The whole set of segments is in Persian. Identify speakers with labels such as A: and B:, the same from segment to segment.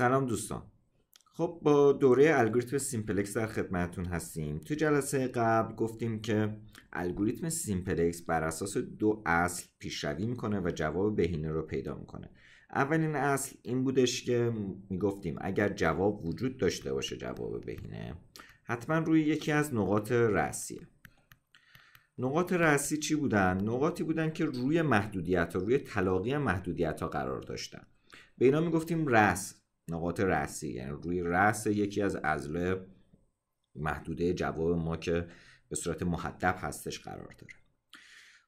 A: سلام دوستان خب با دوره الگوریتم سیمپلکس در خدمتتون هستیم تو جلسه قبل گفتیم که الگوریتم سیمپلکس بر اساس دو اصل پیشروی میکنه و جواب بهینه رو پیدا میکنه اولین اصل این بودش که میگفتیم اگر جواب وجود داشته باشه جواب بهینه حتما روی یکی از نقاط رأسیه نقاط رأسی چی بودن؟ نقاطی بودن که روی محدودیت ها روی تلاقی محدودیت ها قرار داشتن به اینا میگفتیم رأس نقاط رأسی یعنی روی رأس یکی از عضله محدوده جواب ما که به صورت محدب هستش قرار داره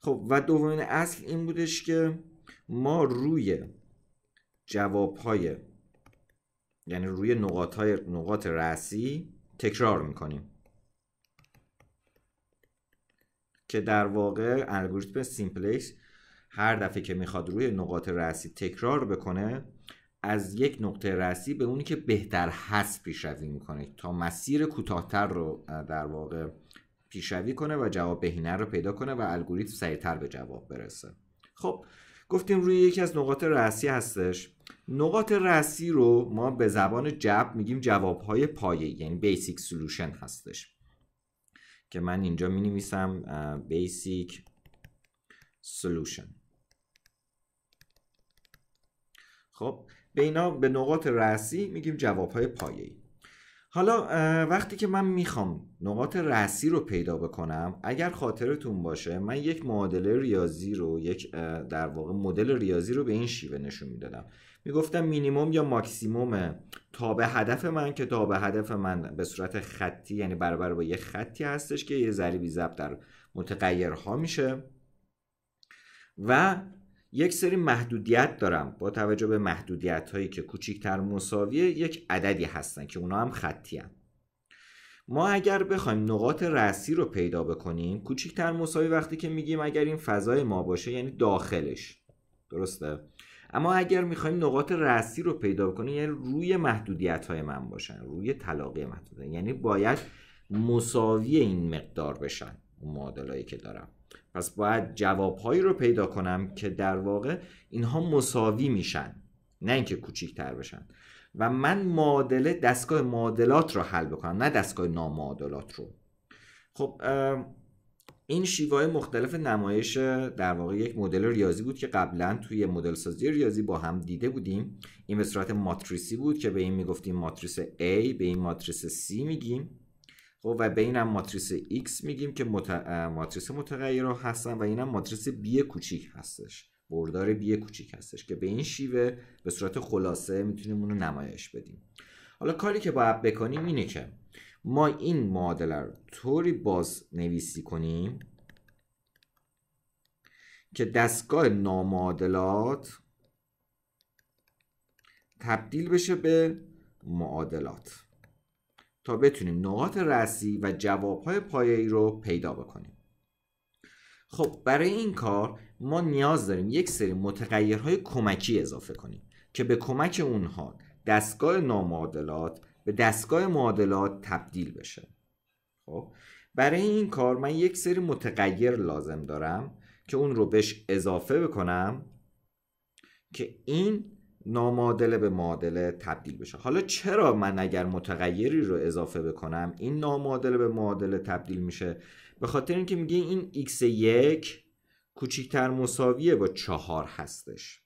A: خب و دومین اصل این بودش که ما روی جواب های یعنی روی نقاط های نقاط رأسی تکرار میکنیم که در واقع الگوریتم سیمپلکس هر دفعه که میخواد روی نقاط رأسی تکرار بکنه از یک نقطه رسی به اونی که بهتر هست پیشروی میکنه تا مسیر کوتاهتر رو در واقع پیشروی کنه و جواب بهینه رو پیدا کنه و الگوریتم سریعتر به جواب برسه خب گفتیم روی یکی از نقاط رأسی هستش نقاط رأسی رو ما به زبان جب میگیم جوابهای پایه یعنی بیسیک solution هستش که من اینجا می نویسم بیسیک سلوشن خب به اینا به نقاط رأسی میگیم جوابهای پایه‌ای حالا وقتی که من میخوام نقاط رأسی رو پیدا بکنم اگر خاطرتون باشه من یک معادله ریاضی رو یک در واقع مدل ریاضی رو به این شیوه نشون میدادم میگفتم مینیموم یا ماکسیموم تا به هدف من که تا به هدف من به صورت خطی یعنی برابر با یه خطی هستش که یه ذریبی ضبط در متغیرها میشه و یک سری محدودیت دارم با توجه به محدودیت هایی که کوچیکتر مساویه یک عددی هستن که اونا هم خطی ما اگر بخوایم نقاط رأسی رو پیدا بکنیم کوچیکتر مساوی وقتی که میگیم اگر این فضای ما باشه یعنی داخلش درسته اما اگر میخوایم نقاط رأسی رو پیدا بکنیم یعنی روی محدودیت های من باشن روی تلاقی محدودیت یعنی باید مساوی این مقدار بشن اون معادلایی که دارم پس باید جوابهایی رو پیدا کنم که در واقع اینها مساوی میشن نه اینکه کوچیکتر بشن و من معادله دستگاه معادلات رو حل بکنم نه دستگاه نامعادلات رو خب این شیوه مختلف نمایش در واقع یک مدل ریاضی بود که قبلا توی مدل سازی ریاضی با هم دیده بودیم این به صورت ماتریسی بود که به این میگفتیم ماتریس A به این ماتریس C میگیم خب و به اینم ماتریس X میگیم که ماتریس متغیرا هستن و اینم ماتریس B کوچیک هستش بردار B کوچیک هستش که به این شیوه به صورت خلاصه میتونیم اونو نمایش بدیم حالا کاری که باید بکنیم اینه که ما این معادله رو طوری باز نویسی کنیم که دستگاه نامعادلات تبدیل بشه به معادلات تا بتونیم نقاط رسی و جوابهای پایه‌ای رو پیدا بکنیم خب برای این کار ما نیاز داریم یک سری متغیرهای کمکی اضافه کنیم که به کمک اونها دستگاه نامعادلات به دستگاه معادلات تبدیل بشه خب برای این کار من یک سری متغیر لازم دارم که اون رو بهش اضافه بکنم که این نامادله به معادله تبدیل بشه حالا چرا من اگر متغیری رو اضافه بکنم این نامادله به معادله تبدیل میشه به خاطر اینکه میگه این x یک کوچیکتر مساویه با چهار هستش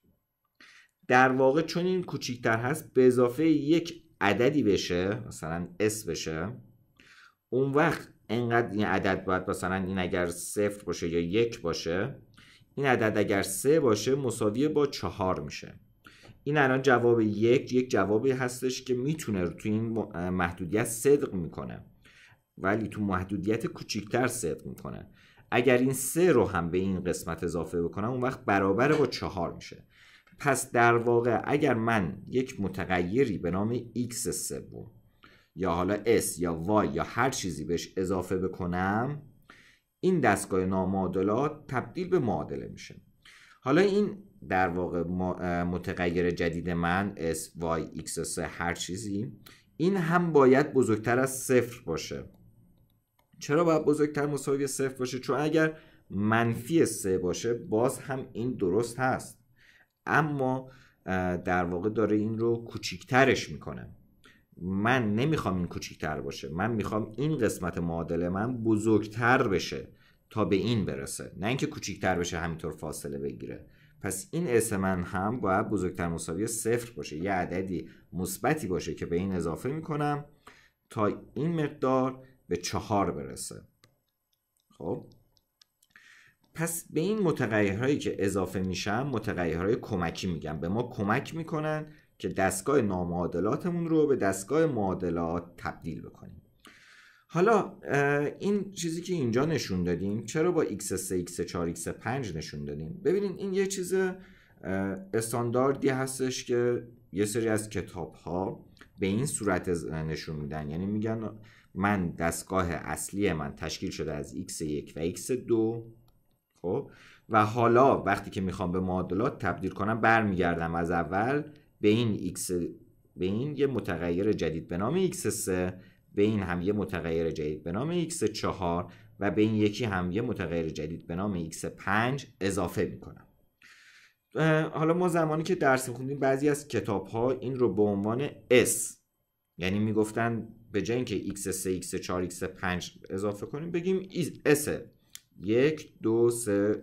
A: در واقع چون این کوچیکتر هست به اضافه یک عددی بشه مثلا s بشه اون وقت انقدر این عدد باید مثلا این اگر صفر باشه یا یک باشه این عدد اگر سه باشه مساوی با چهار میشه این الان جواب یک یک جوابی هستش که میتونه تو این محدودیت صدق میکنه ولی تو محدودیت کوچیکتر صدق میکنه اگر این سه رو هم به این قسمت اضافه بکنم اون وقت برابر با چهار میشه پس در واقع اگر من یک متغیری به نام x بود یا حالا s یا y یا هر چیزی بهش اضافه بکنم این دستگاه نامعادلات تبدیل به معادله میشه حالا این در واقع متغیر جدید من s y x هر چیزی این هم باید بزرگتر از صفر باشه چرا باید بزرگتر مساوی صفر باشه چون اگر منفی سه باشه باز هم این درست هست اما در واقع داره این رو کوچیکترش میکنه من نمیخوام این کوچیکتر باشه من میخوام این قسمت معادله من بزرگتر بشه تا به این برسه نه اینکه کوچیکتر بشه همینطور فاصله بگیره پس این اس من هم باید بزرگتر مساوی صفر باشه یه عددی مثبتی باشه که به این اضافه میکنم تا این مقدار به چهار برسه خب پس به این متغیرهایی که اضافه میشن متغیرهای کمکی میگن به ما کمک میکنن که دستگاه نامعادلاتمون رو به دستگاه معادلات تبدیل بکنیم حالا این چیزی که اینجا نشون دادیم چرا با x3 x4 x5 نشون دادیم ببینید این یه چیز استانداردی هستش که یه سری از کتاب ها به این صورت نشون میدن یعنی میگن من دستگاه اصلی من تشکیل شده از x1 و x2 خب و حالا وقتی که میخوام به معادلات تبدیل کنم برمیگردم از اول به این x به این یه متغیر جدید به نام x3 به این هم یه متغیر جدید به نام x4 و به این یکی هم یه متغیر جدید به نام x5 اضافه میکنم حالا ما زمانی که درس میخوندیم بعضی از کتاب ها این رو به عنوان S یعنی میگفتن به جای اینکه x3, x4, x5 اضافه کنیم بگیم S یک دو سه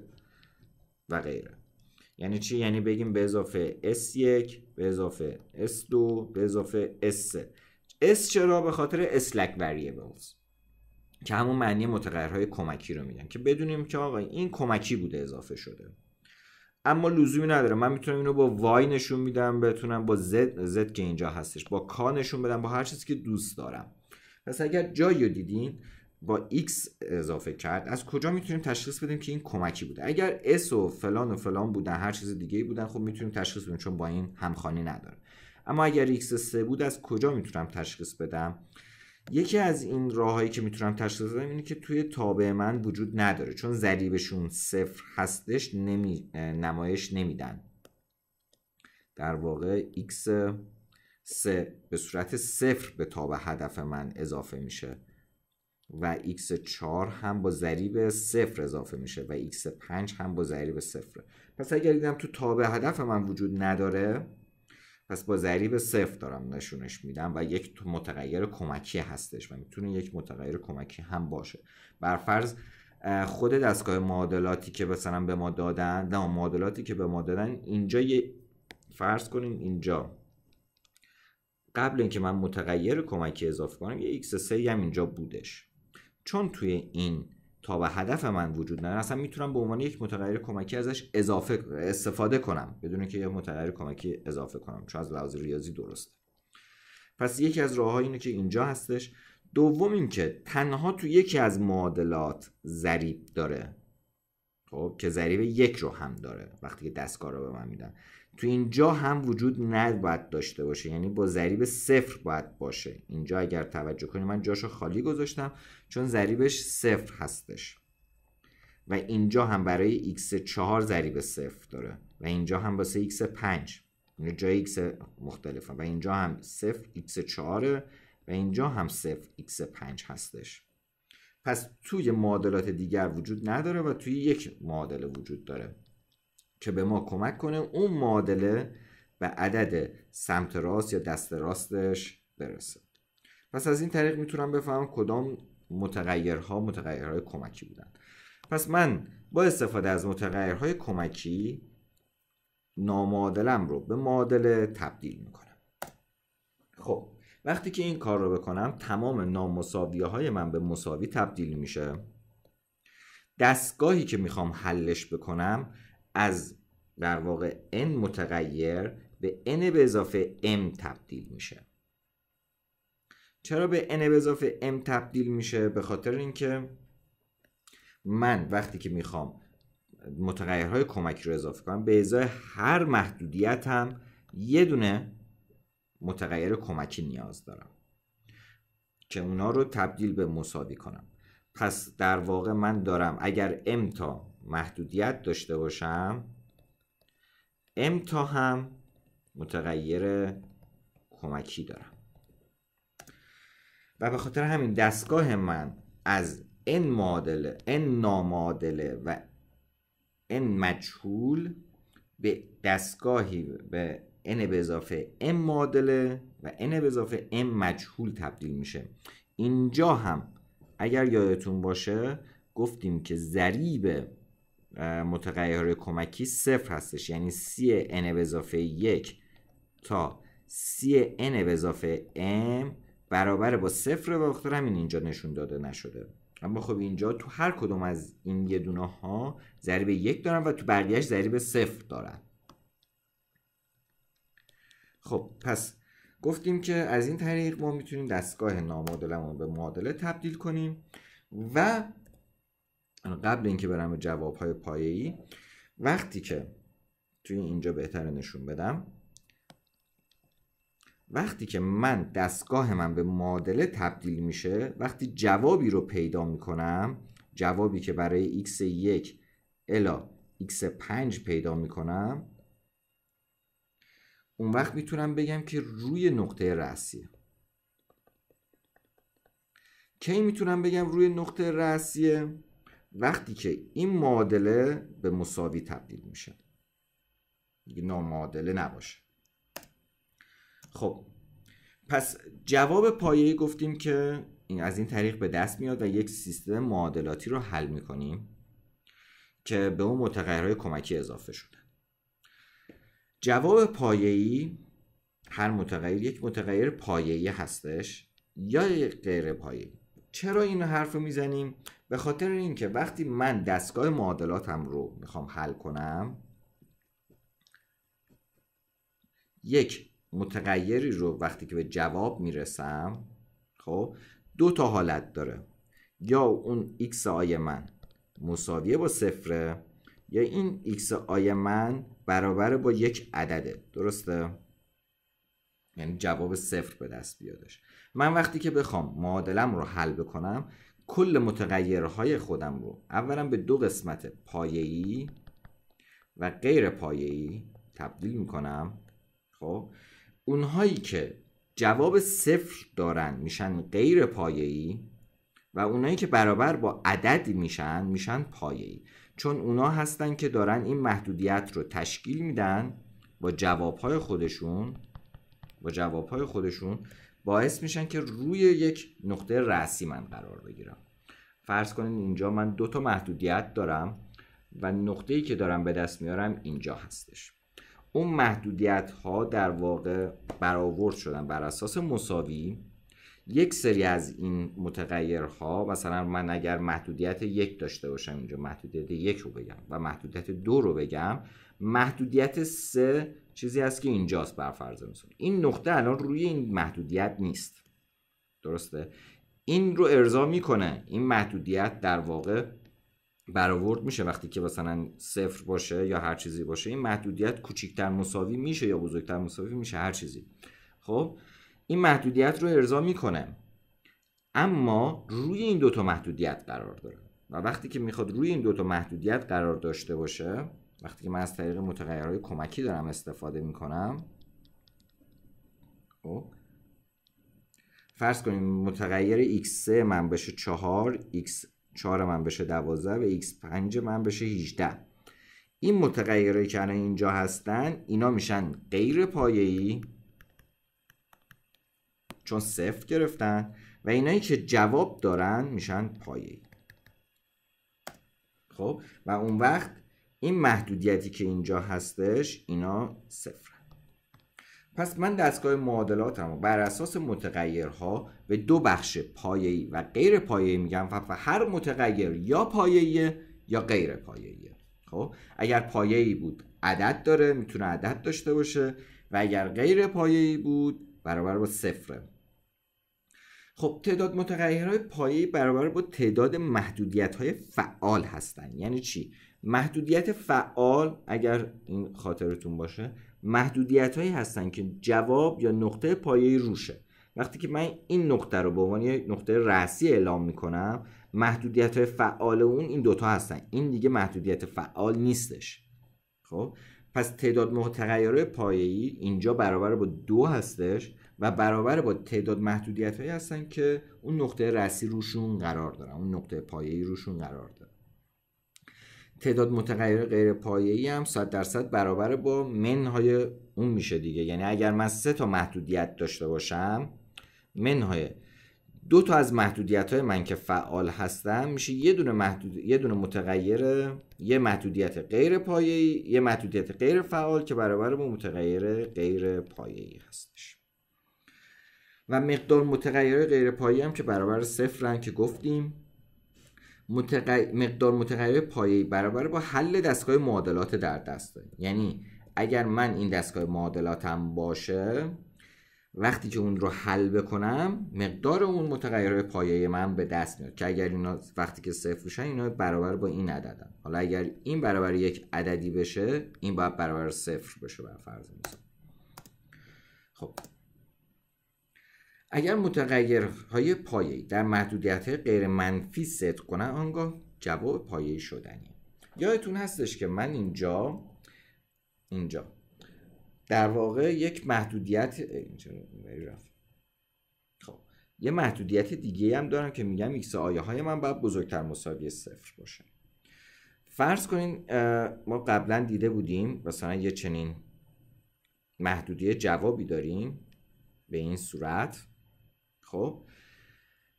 A: و غیره یعنی چی؟ یعنی بگیم به اضافه S1 به اضافه S2 به اضافه S3 اس چرا به خاطر اسلک وریبلز که همون معنی متغیرهای کمکی رو میدن که بدونیم که آقا این کمکی بوده اضافه شده اما لزومی نداره من میتونم اینو با وای نشون میدم بتونم با زد زد که اینجا هستش با کا نشون بدم با هر چیزی که دوست دارم پس اگر جایی رو دیدین با X اضافه کرد از کجا میتونیم تشخیص بدیم که این کمکی بوده اگر S و فلان و فلان بودن هر چیز دیگه بودن خب میتونیم تشخیص بدیم چون با این همخوانی نداره اما اگر x 3 بود از کجا میتونم تشخیص بدم یکی از این راههایی که میتونم تشخیص بدم اینه که توی تابع من وجود نداره چون ضریبشون صفر هستش نمایش نمیدن در واقع x 3 به صورت صفر به تابع هدف من اضافه میشه و x4 هم با ضریب صفر اضافه میشه و x5 هم با ضریب صفر پس اگر دیدم تو تابع هدف من وجود نداره پس با ضریب صفر دارم نشونش میدم و یک متغیر کمکی هستش و میتونه یک متغیر کمکی هم باشه برفرض خود دستگاه معادلاتی که مثلا به ما دادن نه معادلاتی که به ما دادن اینجا یه فرض کنین اینجا قبل اینکه من متغیر کمکی اضافه کنم یه x3 هم اینجا بودش چون توی این تا به هدف من وجود نداره اصلا میتونم به عنوان یک متغیر کمکی ازش اضافه استفاده کنم بدون که یه متغیر کمکی اضافه کنم چون از لحاظ ریاضی درست پس یکی از راه اینه که اینجا هستش دوم اینکه تنها تو یکی از معادلات ضریب داره خب که ضریب یک رو هم داره وقتی که دستگاه رو به من میدن تو اینجا هم وجود نباید داشته باشه یعنی با ضریب صفر باید باشه اینجا اگر توجه کنید من جاشو خالی گذاشتم چون ضریبش صفر هستش و اینجا هم برای x4 ضریب صفر داره و اینجا هم واسه x5 اینجا جای x مختلفه و اینجا هم صفر x4 و اینجا هم صفر x5 هستش پس توی معادلات دیگر وجود نداره و توی یک معادله وجود داره که به ما کمک کنه اون معادله به عدد سمت راست یا دست راستش برسه پس از این طریق میتونم بفهمم کدام متغیرها متغیرهای کمکی بودن پس من با استفاده از متغیرهای کمکی نامعادلم رو به معادله تبدیل میکنم خب وقتی که این کار رو بکنم تمام نامساویه های من به مساوی تبدیل میشه دستگاهی که میخوام حلش بکنم از در واقع n متغیر به n به اضافه m تبدیل میشه چرا به n به اضافه m تبدیل میشه به خاطر اینکه من وقتی که میخوام متغیرهای کمکی رو اضافه کنم به ازای هر محدودیت هم یه دونه متغیر کمکی نیاز دارم که اونا رو تبدیل به مساوی کنم پس در واقع من دارم اگر m تا محدودیت داشته باشم ام تا هم متغیر کمکی دارم و به خاطر همین دستگاه من از n معادله n نامعادله و n مجهول به دستگاهی به n به اضافه m معادله و n به اضافه m مجهول تبدیل میشه اینجا هم اگر یادتون باشه گفتیم که ضریب متغیر کمکی صفر هستش یعنی سی ان به اضافه یک تا سی ان به اضافه m برابر با صفر به خاطر همین اینجا نشون داده نشده اما خب اینجا تو هر کدوم از این یه دونه ها ضریب یک دارن و تو بقیهش ضریب صفر دارن خب پس گفتیم که از این طریق ما میتونیم دستگاه نامعادلمون به معادله تبدیل کنیم و قبل اینکه برم به جواب های ای وقتی که توی اینجا بهتر نشون بدم وقتی که من دستگاه من به معادله تبدیل میشه وقتی جوابی رو پیدا میکنم جوابی که برای x1 الا x5 پیدا میکنم اون وقت میتونم بگم که روی نقطه رأسیه کی میتونم بگم روی نقطه رأسیه وقتی که این معادله به مساوی تبدیل میشه دیگه نامعادله نباشه خب پس جواب پایه گفتیم که این از این طریق به دست میاد و یک سیستم معادلاتی رو حل میکنیم که به اون متغیرهای کمکی اضافه شده جواب پایه‌ای هر متغیر یک متغیر پایه‌ای هستش یا یک غیر پایه‌ای چرا این حرف رو میزنیم به خاطر اینکه وقتی من دستگاه معادلاتم رو میخوام حل کنم یک متغیری رو وقتی که به جواب میرسم خب دو تا حالت داره یا اون x آی من مساویه با صفره یا این x آی من برابر با یک عدده درسته یعنی جواب صفر به دست بیادش من وقتی که بخوام معادلم رو حل بکنم کل متغیرهای خودم رو اولا به دو قسمت پایه‌ای و غیر پایه‌ای تبدیل میکنم خب اونهایی که جواب صفر دارن میشن غیر پایه‌ای و اونایی که برابر با عدد میشن میشن پایه‌ای چون اونا هستن که دارن این محدودیت رو تشکیل میدن با جوابهای خودشون با جوابهای خودشون باعث میشن که روی یک نقطه رأسی من قرار بگیرم فرض کنین اینجا من دو تا محدودیت دارم و نقطه‌ای که دارم به دست میارم اینجا هستش اون محدودیت ها در واقع برآورد شدن بر اساس مساوی یک سری از این متغیرها مثلا من اگر محدودیت یک داشته باشم اینجا محدودیت یک رو بگم و محدودیت دو رو بگم محدودیت سه چیزی است که اینجاست بر فرض این نقطه الان روی این محدودیت نیست درسته این رو ارضا میکنه این محدودیت در واقع برآورد میشه وقتی که مثلا صفر باشه یا هر چیزی باشه این محدودیت کوچکتر مساوی میشه یا بزرگتر مساوی میشه هر چیزی خب این محدودیت رو ارضا میکنه اما روی این دوتا محدودیت قرار داره و وقتی که میخواد روی این دوتا محدودیت قرار داشته باشه وقتی که من از طریق متغیرهای کمکی دارم استفاده میکنم او خب. فرض کنیم متغیر x3 من بشه 4 x4 من بشه 12 و x5 من بشه 18 این متغیرهایی که الان اینجا هستن اینا میشن غیر پایه‌ای چون صفر گرفتن و اینایی که جواب دارن میشن پایه‌ای خب و اون وقت این محدودیتی که اینجا هستش اینا صفر پس من دستگاه معادلاتم و بر اساس متغیرها به دو بخش پایه‌ای و غیر پایه‌ای میگم و هر متغیر یا پایه‌ای یا غیر پایه‌ای خب اگر پایه‌ای بود عدد داره میتونه عدد داشته باشه و اگر غیر پایه‌ای بود برابر با صفره خب تعداد متغیرهای پایه‌ای برابر با تعداد محدودیت‌های فعال هستن یعنی چی محدودیت فعال اگر این خاطرتون باشه محدودیت هایی هستن که جواب یا نقطه پایه روشه وقتی که من این نقطه رو به عنوان یک نقطه رأسی اعلام میکنم محدودیت های فعال اون این دوتا هستن این دیگه محدودیت فعال نیستش خب پس تعداد متغیرهای پایه‌ای اینجا برابر با دو هستش و برابر با تعداد محدودیت هایی هستن که اون نقطه رسی روشون قرار دارن اون نقطه پایه‌ای روشون قرار داره تعداد متغیر غیر پایه‌ای هم 100 درصد برابر با منهای اون میشه دیگه یعنی اگر من سه تا محدودیت داشته باشم منهای دو تا از محدودیت های من که فعال هستم میشه یه دونه محدود یه دونه متغیر یه محدودیت غیر پایه‌ای یه محدودیت غیر فعال که برابر با متغیر غیر پایه‌ای هستش و مقدار متغیر غیر پایه‌ای هم که برابر صفرن که گفتیم مقدار متغیر پایه برابر با حل دستگاه معادلات در دست داریم یعنی اگر من این دستگاه معادلاتم باشه وقتی که اون رو حل بکنم مقدار اون متغیر پایه من به دست میاد که اگر اینا وقتی که صفر بشن اینا برابر با این عددن حالا اگر این برابر یک عددی بشه این باید برابر صفر بشه بر فرض خب اگر متغیرهای پایه‌ای در محدودیت غیر منفی صدق کنن آنگاه جواب پایه شدنی یادتون هستش که من اینجا اینجا در واقع یک محدودیت خب یه محدودیت دیگه هم دارم که میگم ایکس آیه های من باید بزرگتر مساوی صفر باشه فرض کنین ما قبلا دیده بودیم مثلا یه چنین محدودیه جوابی داریم به این صورت خب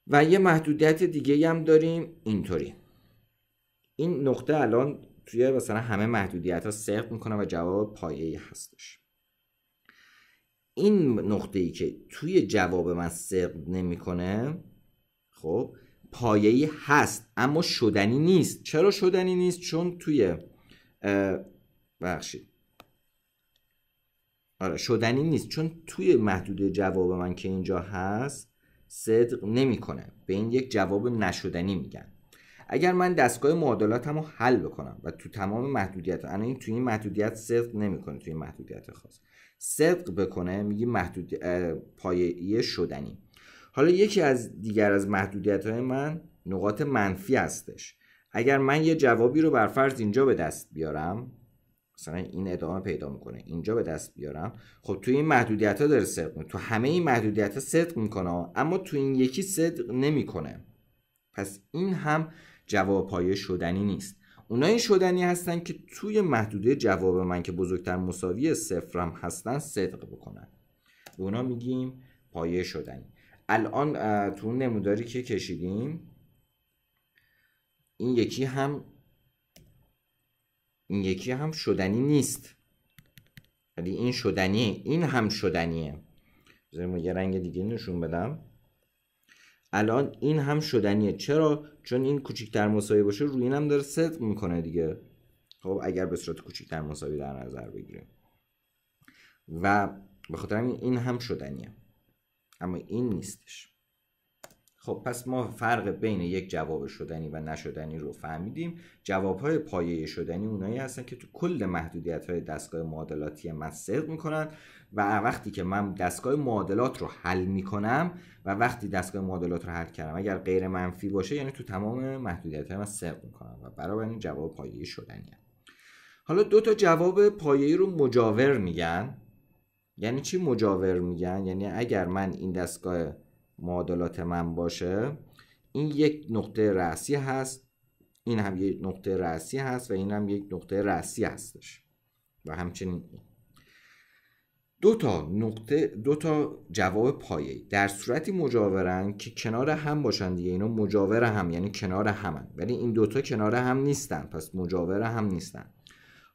A: و یه محدودیت دیگه هم داریم اینطوری این نقطه الان توی مثلا همه محدودیت ها سرق میکنه و جواب پایه هستش این نقطه ای که توی جواب من سرق نمیکنه خب پایه هست اما شدنی نیست چرا شدنی نیست چون توی بخشید آره شدنی نیست چون توی محدود جواب من که اینجا هست صدق نمیکنه. به این یک جواب نشدنی میگن اگر من دستگاه رو حل بکنم و تو تمام محدودیت الان این تو این محدودیت صدق نمیکنه تو این محدودیت خاص صدق بکنه میگی محدود پایه شدنی حالا یکی از دیگر از محدودیت های من نقاط منفی هستش اگر من یه جوابی رو بر فرض اینجا به دست بیارم مثلا این ادامه پیدا میکنه اینجا به دست بیارم خب توی این محدودیت ها داره صدق میکنه تو همه این محدودیت ها صدق میکنه اما تو این یکی صدق نمیکنه پس این هم جواب پایه شدنی نیست اونا این شدنی هستن که توی محدوده جواب من که بزرگتر مساوی صفرم هستن صدق بکنن به اونا میگیم پایه شدنی الان تو نموداری که کشیدیم این یکی هم این یکی هم شدنی نیست ولی این شدنیه این هم شدنیه بذاریم یه رنگ دیگه نشون بدم الان این هم شدنیه چرا چون این کوچیکتر مساوی باشه روی اینم داره صدق میکنه دیگه خب اگر به صورت کوچیکتر مساوی در نظر بگیریم و به خاطر این هم شدنیه اما این نیستش خب پس ما فرق بین یک جواب شدنی و نشدنی رو فهمیدیم جوابهای پایه شدنی اونایی هستن که تو کل محدودیت های دستگاه معادلاتی من صدق میکنن و وقتی که من دستگاه معادلات رو حل میکنم و وقتی دستگاه معادلات رو حل کردم اگر غیر منفی باشه یعنی تو تمام محدودیت های من صدق میکنم و برای این جواب پایه شدنی حالا دو تا جواب پایه رو مجاور میگن یعنی چی مجاور میگن یعنی اگر من این دستگاه معادلات من باشه این یک نقطه رأسی هست این هم یک نقطه رأسی هست و این هم یک نقطه رأسی هستش و همچنین دو تا نقطه دو تا جواب پایه در صورتی مجاورن که کنار هم باشن دیگه اینا مجاور هم یعنی کنار همن ولی این دوتا کنار هم نیستن پس مجاور هم نیستن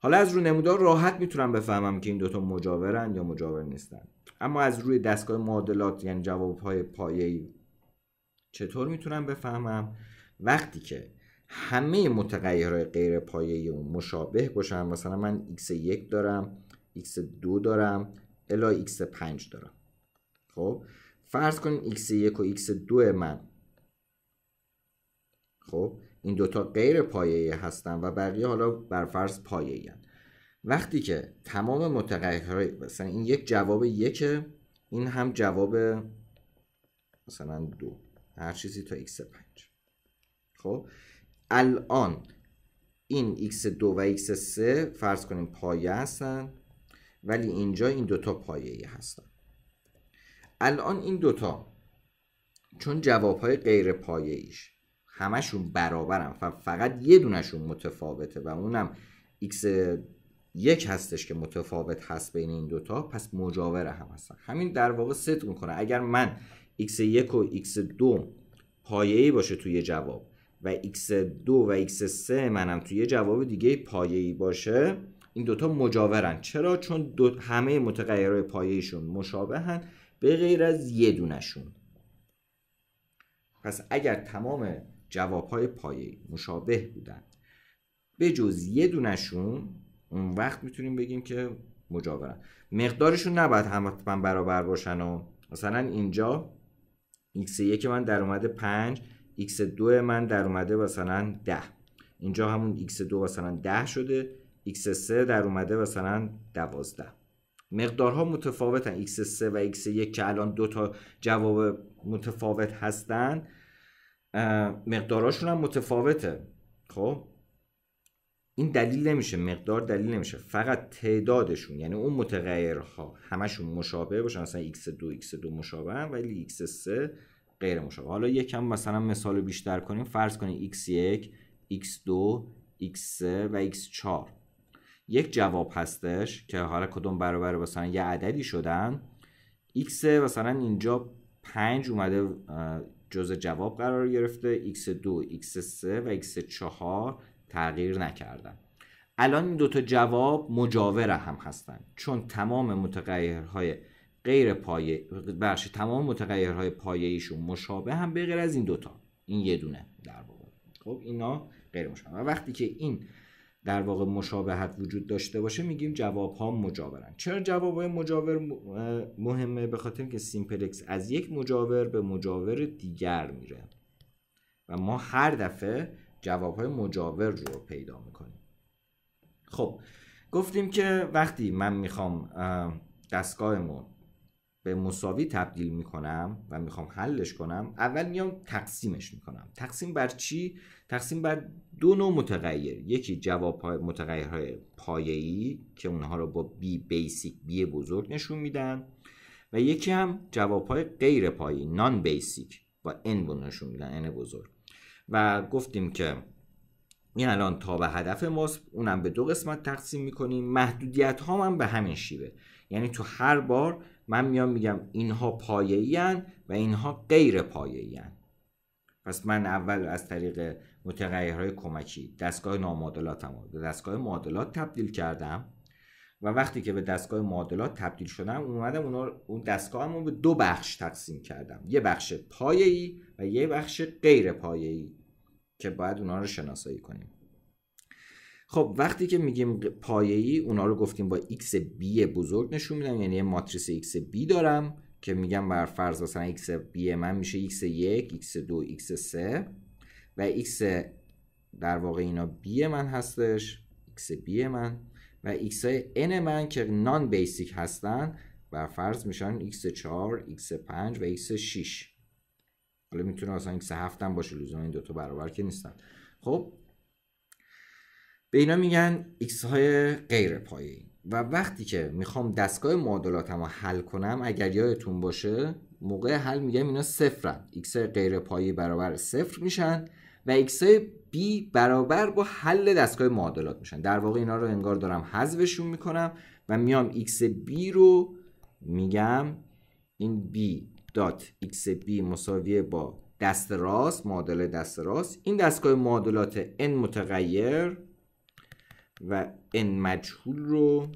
A: حالا از رو نمودار راحت میتونم بفهمم که این دوتا مجاورن یا مجاور نیستن اما از روی دستگاه معادلات یعنی جوابهای پایه‌ای چطور میتونم بفهمم وقتی که همه متغیرهای غیر پایه‌ای اون مشابه باشن مثلا من x1 دارم x2 دارم الا x5 دارم خب فرض کنید x1 و x2 من خب این دوتا غیر پایه‌ای هستن و بقیه حالا بر فرض پایه‌ای وقتی که تمام متغیرهای مثلا این یک جواب یکه این هم جواب مثلا دو هر چیزی تا x5 خب الان این x2 و x سه فرض کنیم پایه هستن ولی اینجا این دوتا پایه هستن الان این دوتا چون جواب های غیر پایه ایش همشون برابرن فقط یه دونشون متفاوته و اونم x یک هستش که متفاوت هست بین این دوتا پس مجاور هم هستن همین در واقع صدق میکنه اگر من x1 و x2 پایه‌ای باشه توی جواب و x2 و x3 منم توی جواب دیگه پایه‌ای باشه این دوتا مجاورن چرا چون همه متغیرهای پایهشون مشابهن به غیر از یه دونشون پس اگر تمام جوابهای پایه مشابه بودن به جز یه دونشون اون وقت میتونیم بگیم که مجاورن مقدارشون نباید حتما برابر باشن و مثلا اینجا x1 من در اومده 5 x2 من در اومده مثلا 10 اینجا همون x2 مثلا 10 شده x3 در اومده مثلا 12 مقدارها متفاوتن x3 و x1 که الان دو تا جواب متفاوت هستن مقداراشون هم متفاوته خب این دلیل نمیشه مقدار دلیل نمیشه فقط تعدادشون یعنی اون متغیرها همشون مشابه باشن مثلا x2 x2 مشابه هم ولی x3 غیر مشابه حالا یکم مثلا مثال بیشتر کنیم فرض کنیم x1 x2 x3 و x4 یک جواب هستش که حالا کدوم برابر مثلا یه عددی شدن x مثلا اینجا 5 اومده جزء جواب قرار گرفته x2 x3 و x4 تغییر نکردن الان این دوتا جواب مجاور هم هستن چون تمام متغیرهای غیر پایه برش تمام متغیرهای ایشون مشابه هم به غیر از این دوتا این یه دونه در واقع خب اینا غیر مشابه و وقتی که این در واقع مشابهت وجود داشته باشه میگیم جواب ها مجاورن چرا جواب های مجاور مهمه به خاطر که سیمپلکس از یک مجاور به مجاور دیگر میره و ما هر دفعه جوابهای مجاور رو پیدا میکنیم خب گفتیم که وقتی من میخوام دستگاهمو به مساوی تبدیل میکنم و میخوام حلش کنم اول میام تقسیمش میکنم تقسیم بر چی؟ تقسیم بر دو نوع متغیر یکی جواب متغیرهای پایه‌ای که اونها رو با بی بیسیک بی بزرگ نشون میدن و یکی هم جوابهای غیر پایی نان بیسیک با ان نشون میدن ان بزرگ و گفتیم که این الان تا به هدف ماست اونم به دو قسمت تقسیم میکنیم محدودیت ها هم به همین شیوه یعنی تو هر بار من میام میگم اینها پایه‌ای و اینها غیر پایه‌ای پس من اول از طریق متغیرهای کمکی دستگاه نامعادلاتم رو به دستگاه معادلات تبدیل کردم و وقتی که به دستگاه معادلات تبدیل شدم اومدم اون دستگاه رو به دو بخش تقسیم کردم یه بخش پایه‌ای و یه بخش غیر پایه‌ای که باید اونا رو شناسایی کنیم خب وقتی که میگیم ای اونا رو گفتیم با x b بزرگ نشون میدم یعنی یه ماتریس x b دارم که میگم بر فرض مثلا x b من میشه x 1 x 2 x 3 و x در واقع اینا b من هستش x b من و x های n من که نان بیسیک هستن بر فرض میشن x 4 x 5 و x 6 حالا میتونه اصلا این سه هفتم باشه لزوما این دوتا برابر که نیستن خب به اینا میگن ایکس های غیر پایه و وقتی که میخوام دستگاه معادلاتم رو حل کنم اگر یادتون باشه موقع حل میگم اینا صفرن های غیر پایی برابر صفر میشن و ایکس های b برابر با حل دستگاه معادلات میشن در واقع اینا رو انگار دارم حذفشون میکنم و میام ایکس بی رو میگم این بی دات x بی مساویه با دست راست معادله دست راست این دستگاه معادلات n متغیر و ان مجهول رو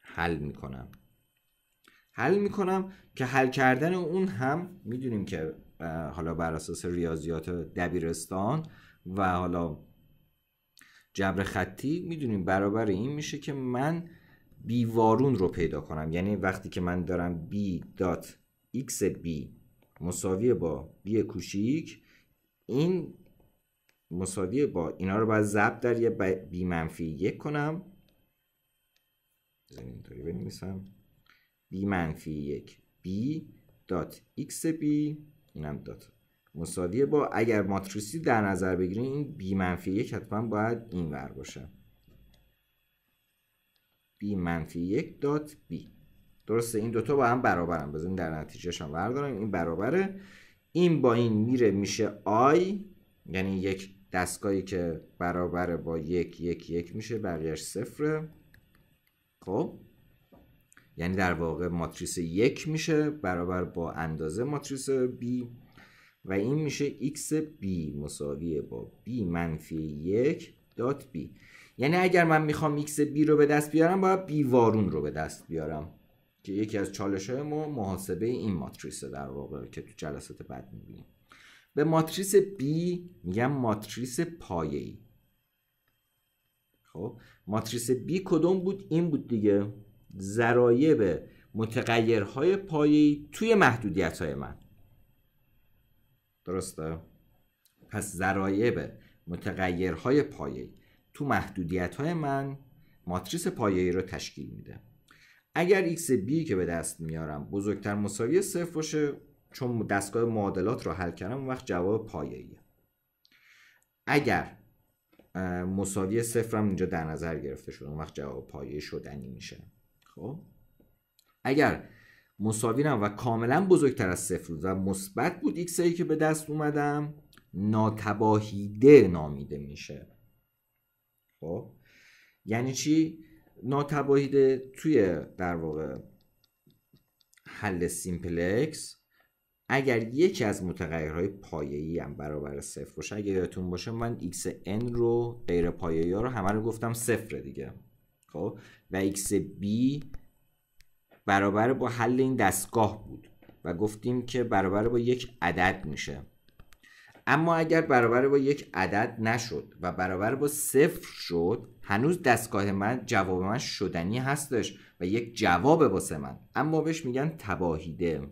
A: حل میکنم حل میکنم که حل کردن اون هم میدونیم که حالا بر اساس ریاضیات دبیرستان و حالا جبر خطی میدونیم برابر این میشه که من وارون رو پیدا کنم یعنی وقتی که من دارم بی دات x بی مساوی با b کوچیک این مساوی با اینا رو باید ضرب در یه b منفی یک کنم اینطوری بنویسم b منفی یک بی دات ایکس b اینم دات مساوی با اگر ماتریسی در نظر بگیریم این b منفی یک حتما باید این ور باشه b منفی یک دات b درسته این دوتا با هم برابرن این در نتیجهش هم بردارم این برابره این با این میره میشه i یعنی یک دستگاهی که برابر با یک یک یک میشه بقیهش صفره خب یعنی در واقع ماتریس یک میشه برابر با اندازه ماتریس b و این میشه x b مساوی با b منفی یک دات b یعنی اگر من میخوام میکس بی رو به دست بیارم باید بی وارون رو به دست بیارم که یکی از چالش های ما محاسبه این ماتریس در واقع که تو جلسات بعد میبینیم به ماتریس B میگم ماتریس پایه‌ای خب ماتریس B کدوم بود این بود دیگه ذرایب متغیرهای ای توی محدودیت های من درسته پس ذرایب متغیرهای ای تو محدودیت های من ماتریس ای رو تشکیل میده اگر x b که به دست میارم بزرگتر مساوی صفر باشه چون دستگاه معادلات رو حل کردم اون وقت جواب ایه اگر مساوی صفر هم اینجا در نظر گرفته شده اون وقت جواب پایه شدنی میشه خب اگر مساوی و کاملا بزرگتر از صفر بود و مثبت بود x که به دست اومدم ناتباهیده نامیده میشه خب یعنی چی ناتباهیده توی در واقع حل سیمپلکس اگر یکی از متغیرهای پایه‌ای هم برابر صفر باشه اگه یادتون باشه من xn رو غیر پایه‌ای رو همه رو گفتم صفر دیگه خب و xb برابر با حل این دستگاه بود و گفتیم که برابر با یک عدد میشه اما اگر برابر با یک عدد نشد و برابر با صفر شد هنوز دستگاه من جواب من شدنی هستش و یک جواب واسه من اما بهش میگن تباهیده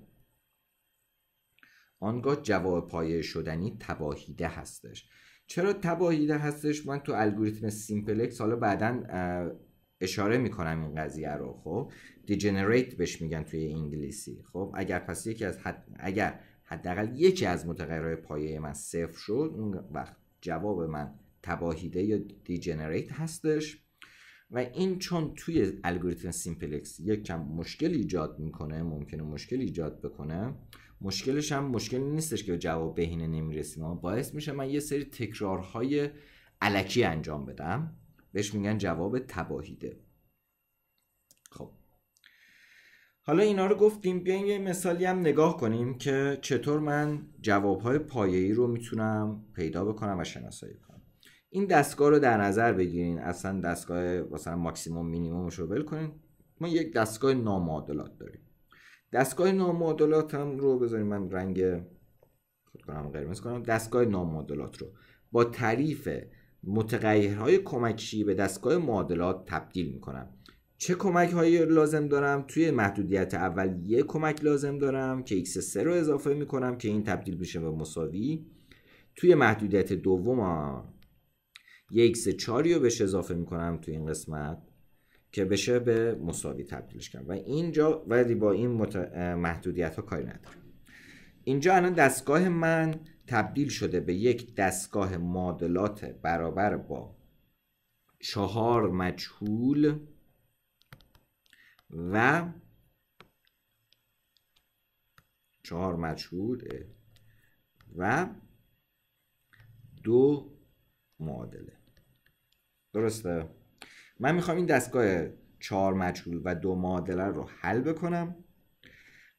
A: آنگاه جواب پایه شدنی تباهیده هستش چرا تباهیده هستش من تو الگوریتم سیمپلکس حالا بعدا اشاره میکنم این قضیه رو خب دیجنریت بهش میگن توی انگلیسی خب اگر پس یکی از حد اگر حداقل یکی از متغیرهای پایه من صفر شد اون وقت جواب من تباهیده یا دیجنریت هستش و این چون توی الگوریتم سیمپلکس یک کم مشکل ایجاد میکنه ممکنه مشکل ایجاد بکنه مشکلش هم مشکل نیستش که جواب بهینه نمیرسیم باعث میشه من یه سری تکرارهای علکی انجام بدم بهش میگن جواب تباهیده خب حالا اینا رو گفتیم بیایم یه مثالی هم نگاه کنیم که چطور من جوابهای پایه‌ای رو میتونم پیدا بکنم و شناسایی کنم این دستگاه رو در نظر بگیرین اصلا دستگاه مثلا ماکسیموم مینیموم رو ول کنین ما یک دستگاه نامعادلات داریم دستگاه نامعادلات هم رو بذاریم من رنگ کنم قرمز کنم دستگاه نامعادلات رو با تعریف متغیرهای کمکی به دستگاه معادلات تبدیل میکنم چه کمک هایی لازم دارم توی محدودیت اول یه کمک لازم دارم که x3 رو اضافه میکنم که این تبدیل میشه به مساوی توی محدودیت دوم یه x4 رو بهش اضافه میکنم توی این قسمت که بشه به مساوی تبدیلش کنم و اینجا ولی با این مت... محدودیت ها کاری ندارم. اینجا الان دستگاه من تبدیل شده به یک دستگاه معادلات برابر با چهار مجهول و چهار مجهول و دو معادله درسته من میخوام این دستگاه چهار مجهول و دو معادله رو حل بکنم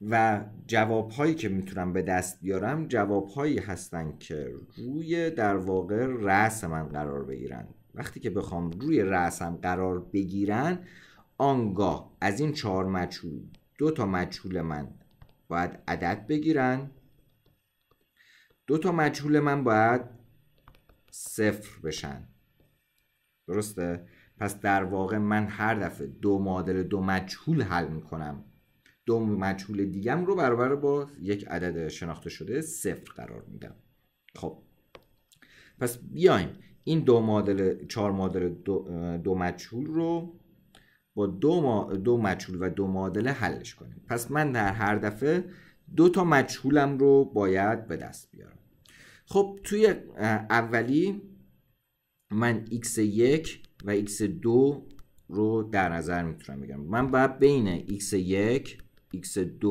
A: و جواب هایی که میتونم به دست بیارم جواب هایی هستن که روی در واقع رأس من قرار بگیرن وقتی که بخوام روی رأسم قرار بگیرن آنگاه از این چهار مجهول دو تا مجهول من باید عدد بگیرن دو تا مجهول من باید صفر بشن درسته؟ پس در واقع من هر دفعه دو مادر دو مجهول حل میکنم دو مجهول دیگم رو برابر با یک عدد شناخته شده صفر قرار میدم خب پس بیایم این دو معادل چهار معادل دو, دو مجهول رو دو, ما... دو مجهول و دو معادله حلش کنیم پس من در هر دفعه دو تا مجهولم رو باید به دست بیارم خب توی اولی من x1 و x2 رو در نظر میتونم بگیرم من باید بین x1 x2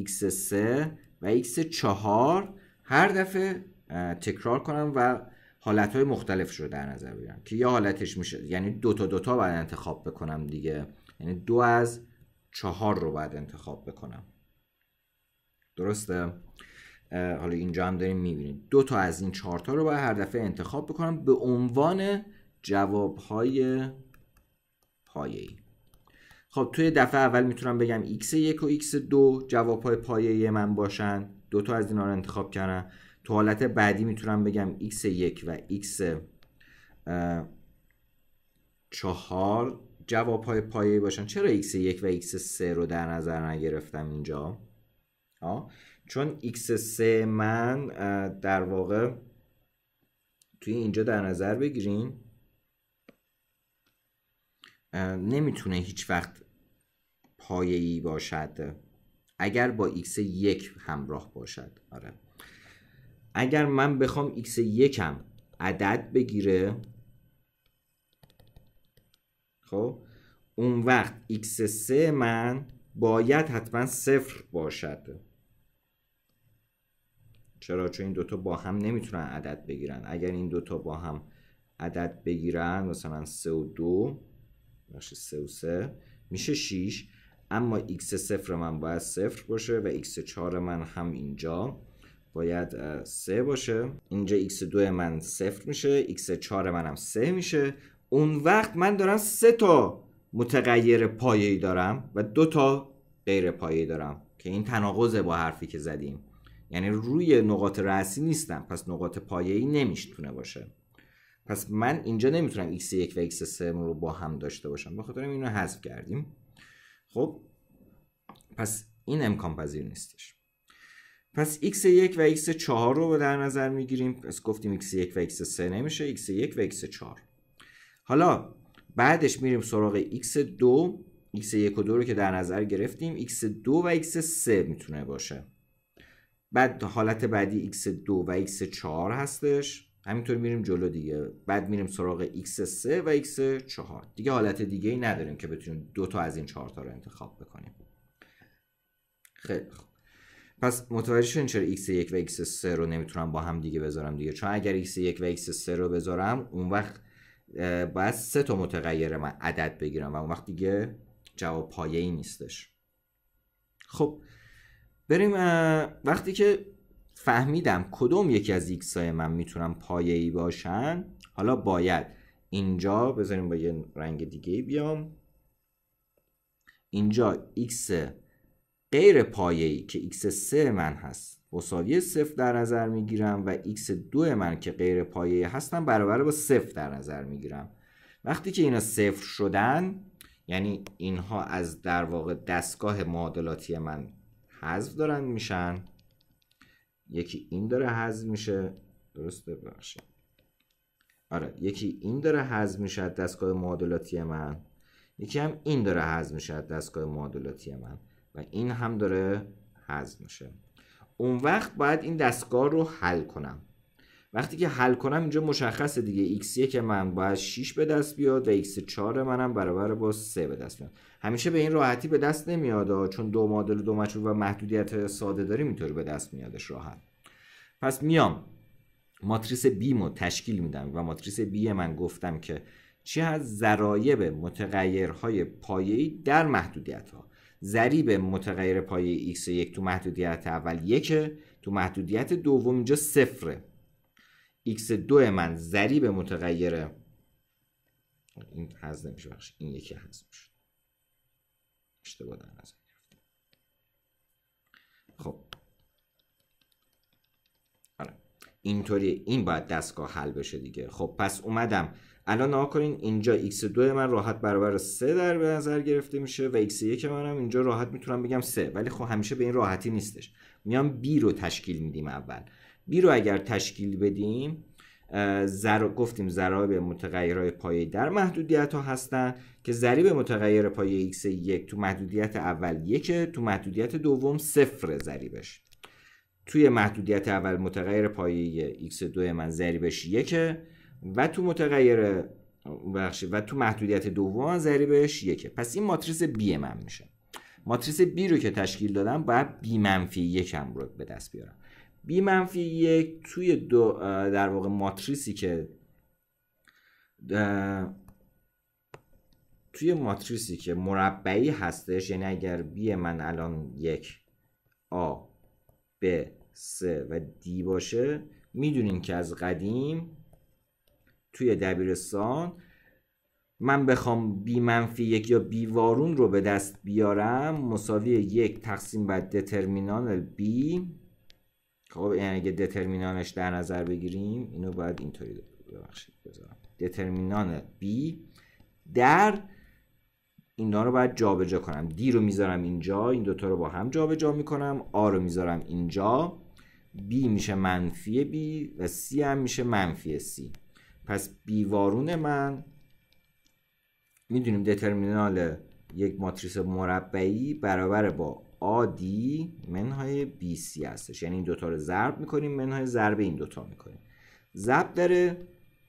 A: x3 و x4 هر دفعه تکرار کنم و های مختلف رو در نظر بگیرم که یه حالتش میشه یعنی دو تا دو تا باید انتخاب بکنم دیگه یعنی دو از چهار رو باید انتخاب بکنم درسته حالا اینجا هم داریم میبینیم دو تا از این چهار تا رو باید هر دفعه انتخاب بکنم به عنوان جوابهای ای خب توی دفعه اول میتونم بگم x1 و x2 جوابهای پایه‌ای من باشن دو تا از اینا رو انتخاب کردم تو حالت بعدی میتونم بگم x1 و x 4 جواب های پایه باشن چرا x1 و x3 رو در نظر نگرفتم اینجا آه. چون x3 من در واقع توی اینجا در نظر بگیرین نمیتونه هیچ وقت پایه ای باشد اگر با x1 همراه باشد آره اگر من بخوام x یکم عدد بگیره خب اون وقت x 3 من باید حتما صفر باشد چرا چون این دوتا با هم نمیتونن عدد بگیرن اگر این دوتا با هم عدد بگیرن مثلا 3 و 2 باشه 3 و 3 میشه 6 اما x صفر من باید صفر باشه و x 4 من هم اینجا باید سه باشه اینجا x2 من صفر میشه x4 منم سه میشه اون وقت من دارم سه تا متغیر پایه‌ای دارم و دو تا غیر پایه‌ای دارم که این تناقضه با حرفی که زدیم یعنی روی نقاط رأسی نیستم پس نقاط پایه‌ای نمیشتونه باشه پس من اینجا نمیتونم x1 و x3 رو با هم داشته باشم بخاطر اینو حذف کردیم خب پس این امکان پذیر نیستش پس x 1 و x 4 رو در نظر میگیریم پس گفتیم x 1 و x 3 نمیشه x 1 و x 4 حالا بعدش میریم سراغ x 2 x 1 و 2 رو که در نظر گرفتیم x 2 و x 3 میتونه باشه بعد حالت بعدی x 2 و x 4 هستش همینطور میریم جلو دیگه بعد میریم سراغ x3 و x4 دیگه حالت دیگه ای نداریم که بتونیم دو تا از این چهار تا رو انتخاب بکنیم خیلی خوب پس متوجه شدین چرا x1 و x3 رو نمیتونم با هم دیگه بذارم دیگه چون اگر x1 و x3 رو بذارم اون وقت باید سه تا متغیر من عدد بگیرم و اون وقت دیگه جواب پایه ای نیستش خب بریم وقتی که فهمیدم کدوم یکی از ایکس های من میتونم پایه ای باشن حالا باید اینجا بذاریم با یه رنگ دیگه بیام اینجا x غیر ای که x3 من هست مساوی صفر در نظر میگیرم و x2 من که غیر پایه هستم برابر با صفر در نظر میگیرم وقتی که اینا صفر شدن یعنی اینها از در واقع دستگاه معادلاتی من حذف دارن میشن یکی این داره حذف میشه درست ببخشید آره یکی این داره حذف میشه دستگاه معادلاتی من یکی هم این داره حذف میشه دستگاه معادلاتی من و این هم داره حذف میشه اون وقت باید این دستگاه رو حل کنم وقتی که حل کنم اینجا مشخصه دیگه x1 که من باید 6 به دست بیاد و x4 منم برابر با 3 به دست بیاد همیشه به این راحتی به دست نمیاد چون دو و دو مچور و محدودیت ساده داریم اینطوری به دست میادش راحت پس میام ماتریس B رو تشکیل میدم و ماتریس B من گفتم که چی از ضرایب متغیرهای پایه‌ای در محدودیت ها ضریب متغیر پایه x 1 تو محدودیت اول یکه تو محدودیت دوم اینجا صفره x 2 من ضریب متغیر این حذف نمیشه بخش این یکی حذف میشه اشتباه در خب آره اینطوری این باید دستگاه حل بشه دیگه خب پس اومدم الان نها اینجا x2 من راحت برابر 3 در به نظر گرفته میشه و x1 منم اینجا راحت میتونم بگم 3 ولی خب همیشه به این راحتی نیستش میام b رو تشکیل میدیم اول b رو اگر تشکیل بدیم زر... گفتیم به متغیرهای پایه در محدودیت ها هستن که ضریب متغیر پایه x1 تو محدودیت اول یکه تو محدودیت دوم صفر ضریبش توی محدودیت اول متغیر پایه x2 من ضریبش یکه و تو متغیر بخشی و تو محدودیت دوم ضریبش یکه پس این ماتریس بی من میشه ماتریس بی رو که تشکیل دادم باید بی منفی یکم رو به دست بیارم بی منفی یک توی دو در واقع ماتریسی که توی ماتریسی که مربعی هستش یعنی اگر بی من الان یک آ ب س و دی باشه میدونیم که از قدیم توی دبیرستان من بخوام بی منفی یک یا بی وارون رو به دست بیارم مساوی یک تقسیم بر دترمینان بی خب یعنی اگه دترمینانش در نظر بگیریم اینو باید اینطوری ببخشید بذارم دترمینان بی در اینا رو باید جابجا جا کنم دی رو میذارم اینجا این دوتا رو با هم جابجا جا میکنم آ رو میذارم اینجا بی میشه منفی بی و سی هم میشه منفی سی پس بیوارون من میدونیم دترمینال یک ماتریس مربعی برابر با آدی منهای بی سی هستش یعنی این دوتا رو ضرب میکنیم منهای ضرب این دوتا میکنیم ضرب داره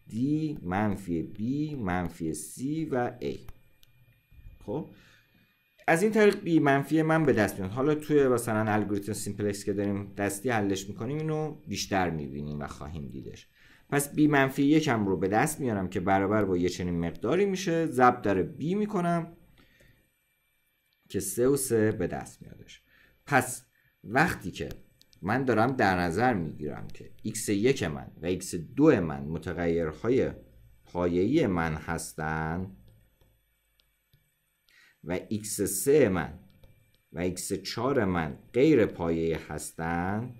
A: دی منفی بی منفی C و A خب از این طریق بی منفی من به دست میاد حالا توی مثلا الگوریتم سیمپلکس که داریم دستی حلش میکنیم اینو بیشتر میبینیم و خواهیم دیدش پس بی منفی یکم رو به دست میارم که برابر با یه چنین مقداری میشه ضرب داره بی میکنم که سه و سه به دست میادش پس وقتی که من دارم در نظر میگیرم که x یک من و x دو من متغیرهای پایهی من هستن و x سه من و x4 من غیر پایه هستند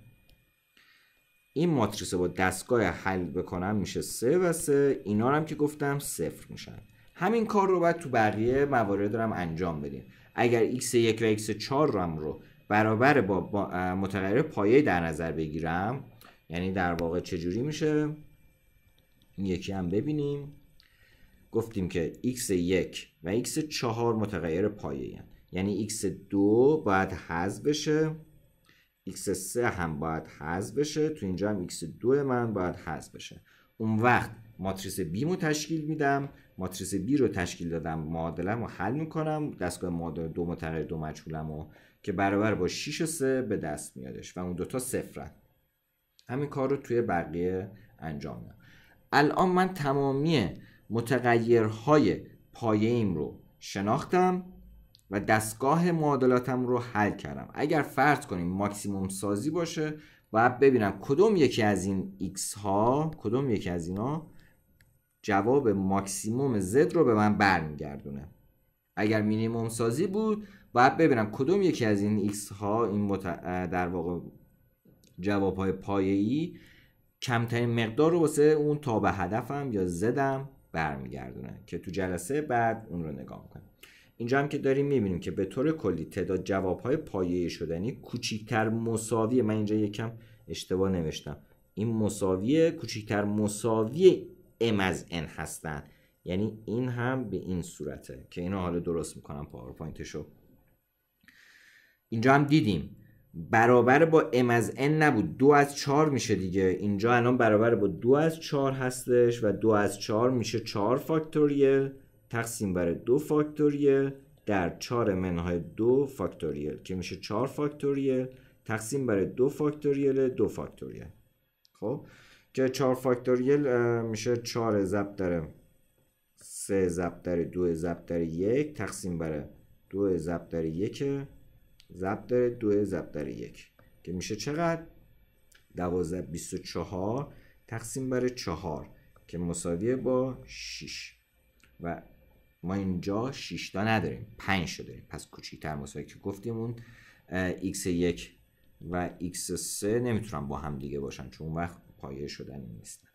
A: این ماتریس رو با دستگاه حل بکنم میشه 3 و 3 اینا هم که گفتم صفر میشن همین کار رو باید تو بقیه موارد دارم انجام بدیم اگر x1 و x4 رو هم رو برابر با, متغیر پایه در نظر بگیرم یعنی در واقع چجوری میشه این یکی هم ببینیم گفتیم که x1 و x4 متغیر پایه هن. یعنی x2 باید حذف بشه x3 هم باید حذف بشه تو اینجا هم x2 من باید حذف بشه اون وقت ماتریس B رو تشکیل میدم ماتریس B رو تشکیل دادم معادلم رو حل میکنم دستگاه معادله دو متغیر دو مجهولم رو که برابر با 6 و 3 به دست میادش و اون دوتا صفرن همین کار رو توی بقیه انجام میدم الان من تمامی متغیرهای پایه ایم رو شناختم و دستگاه معادلاتم رو حل کردم اگر فرض کنیم ماکسیموم سازی باشه باید ببینم کدوم یکی از این x ها کدوم یکی از اینا جواب ماکسیموم z رو به من برمیگردونه اگر مینیموم سازی بود باید ببینم کدوم یکی از این x ها این در واقع جواب های ای کمترین مقدار رو واسه اون تا به هدفم یا زدم برمیگردونه که تو جلسه بعد اون رو نگاه میکنم اینجا هم که داریم میبینیم که به طور کلی تعداد های پایه شدنی کوچیکتر مساوی من اینجا یکم اشتباه نوشتم این مساویه کوچیکتر مساوی ام از ان هستن یعنی این هم به این صورته که اینو حالا درست میکنم پاورپوینتشو اینجا هم دیدیم برابر با ام از ان نبود دو از 4 میشه دیگه اینجا الان برابر با دو از 4 هستش و دو از 4 میشه 4 فاکتوریل تقسیم بر دو فاکتوریل در 4 منهای دو فاکتوریل که میشه 4 فاکتوریل تقسیم بر دو فاکتوریل دو فاکتوریل خب که 4 فاکتوریل میشه 4 ضرب در 3 ضرب در 2 ضرب در 1 تقسیم بر 2 ضرب در 1 ضرب در 2 ضرب در 1 که میشه چقدر 12 24 تقسیم بر 4 که مساوی با 6 و ما اینجا 6 تا نداریم 5 تا داریم پس کوچیک‌تر مساوی که گفتیم اون x1 و x3 نمیتونن با هم دیگه باشن چون وقت پایه شدنی نیستن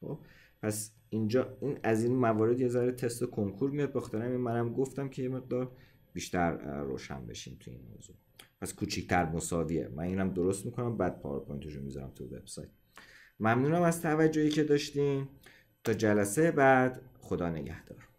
A: خب پس اینجا این از این موارد یه ذره تست کنکور میاد بخاطر منم گفتم که یه مقدار بیشتر روشن بشیم تو این موضوع پس کوچیک‌تر مساویه من اینم درست میکنم بعد پاورپوینتش رو میذارم تو وبسایت ممنونم از توجهی که داشتین تا جلسه بعد خدا نگهدار